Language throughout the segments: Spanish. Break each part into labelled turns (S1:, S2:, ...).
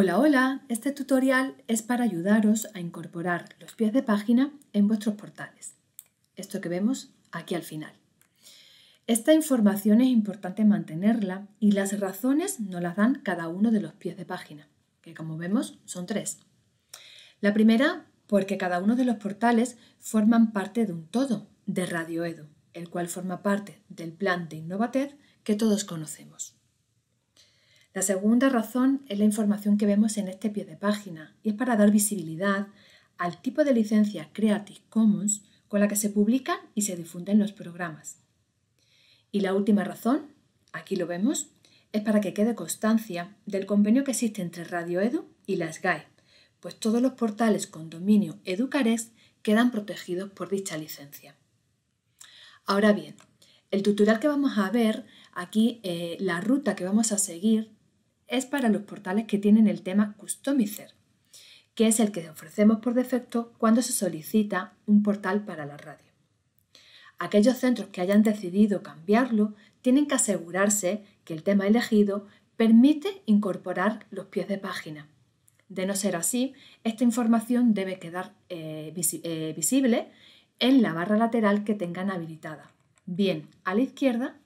S1: Hola, hola, este tutorial es para ayudaros a incorporar los pies de página en vuestros portales. Esto que vemos aquí al final. Esta información es importante mantenerla y las razones nos las dan cada uno de los pies de página, que como vemos son tres. La primera, porque cada uno de los portales forman parte de un todo, de Radio Edu, el cual forma parte del plan de innovatez que todos conocemos. La segunda razón es la información que vemos en este pie de página y es para dar visibilidad al tipo de licencia Creative Commons con la que se publican y se difunden los programas. Y la última razón, aquí lo vemos, es para que quede constancia del convenio que existe entre Radio Edu y la SGAE, pues todos los portales con dominio Educares quedan protegidos por dicha licencia. Ahora bien, el tutorial que vamos a ver, aquí eh, la ruta que vamos a seguir es para los portales que tienen el tema Customizer, que es el que ofrecemos por defecto cuando se solicita un portal para la radio. Aquellos centros que hayan decidido cambiarlo tienen que asegurarse que el tema elegido permite incorporar los pies de página. De no ser así, esta información debe quedar eh, eh, visible en la barra lateral que tengan habilitada, bien a la izquierda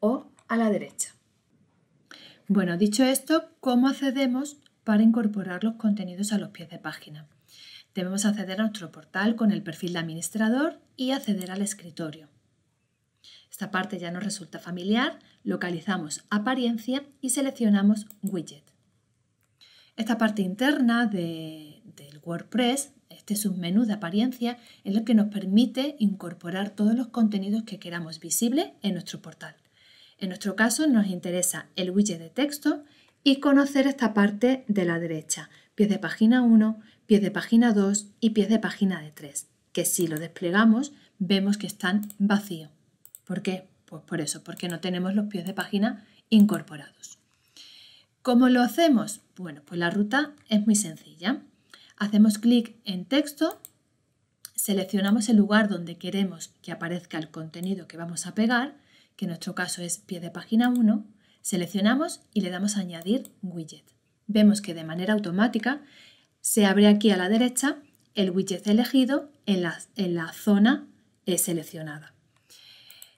S1: o a la derecha. Bueno, dicho esto, ¿cómo accedemos para incorporar los contenidos a los pies de página? Debemos acceder a nuestro portal con el perfil de administrador y acceder al escritorio. Esta parte ya nos resulta familiar, localizamos Apariencia y seleccionamos Widget. Esta parte interna del WordPress, este submenú de apariencia, es lo que nos permite incorporar todos los contenidos que queramos visibles en nuestro portal. En nuestro caso nos interesa el widget de texto y conocer esta parte de la derecha, pies de página 1, pies de página 2 y pies de página de 3, que si lo desplegamos vemos que están vacíos. ¿Por qué? Pues por eso, porque no tenemos los pies de página incorporados. ¿Cómo lo hacemos? Bueno, pues la ruta es muy sencilla. Hacemos clic en texto, seleccionamos el lugar donde queremos que aparezca el contenido que vamos a pegar que en nuestro caso es pie de página 1, seleccionamos y le damos a añadir widget. Vemos que de manera automática se abre aquí a la derecha el widget elegido en la, en la zona eh, seleccionada.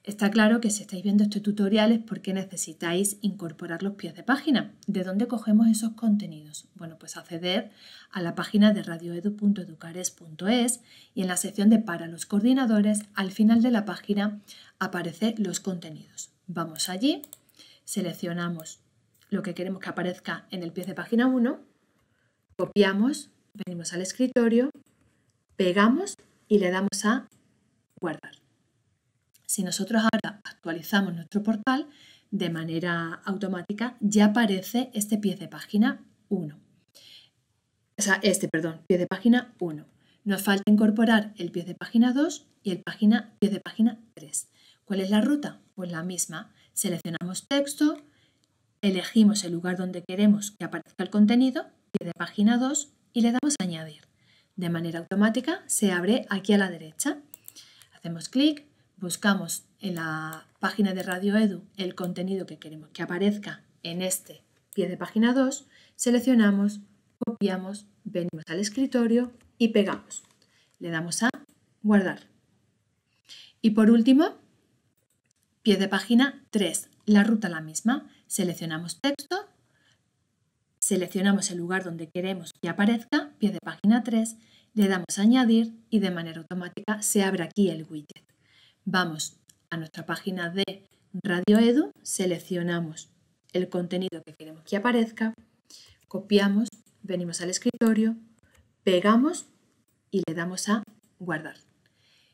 S1: Está claro que si estáis viendo este tutorial es porque necesitáis incorporar los pies de página. ¿De dónde cogemos esos contenidos? Bueno, pues acceder a la página de radioedu.educares.es y en la sección de para los coordinadores, al final de la página aparece los contenidos. Vamos allí, seleccionamos lo que queremos que aparezca en el pie de página 1, copiamos, venimos al escritorio, pegamos y le damos a guardar. Si nosotros ahora actualizamos nuestro portal, de manera automática ya aparece este pie de página 1. O sea, este, perdón, pie de página 1. Nos falta incorporar el pie de página 2 y el página, pie de página 3. ¿Cuál es la ruta? Pues la misma. Seleccionamos texto, elegimos el lugar donde queremos que aparezca el contenido, pie de página 2 y le damos a añadir. De manera automática se abre aquí a la derecha. Hacemos clic, buscamos en la página de Radio Edu el contenido que queremos que aparezca en este pie de página 2, seleccionamos, copiamos, venimos al escritorio y pegamos. Le damos a guardar. Y por último, pie de página 3, la ruta la misma. Seleccionamos texto, seleccionamos el lugar donde queremos que aparezca, pie de página 3, le damos a añadir y de manera automática se abre aquí el widget. Vamos a nuestra página de Radio Edu, seleccionamos el contenido que queremos que aparezca, copiamos, venimos al escritorio, pegamos y le damos a guardar.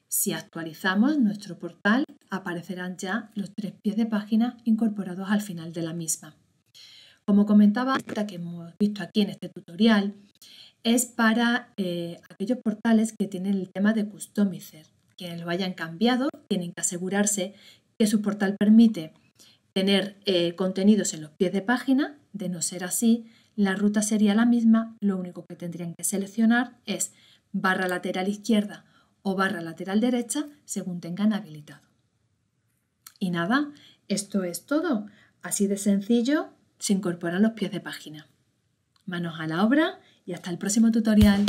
S1: Si actualizamos nuestro portal, aparecerán ya los tres pies de página incorporados al final de la misma. Como comentaba hasta que hemos visto aquí en este tutorial, es para eh, aquellos portales que tienen el tema de Customizer quienes lo hayan cambiado tienen que asegurarse que su portal permite tener eh, contenidos en los pies de página. De no ser así, la ruta sería la misma, lo único que tendrían que seleccionar es barra lateral izquierda o barra lateral derecha según tengan habilitado. Y nada, esto es todo. Así de sencillo se incorporan los pies de página. Manos a la obra y hasta el próximo tutorial.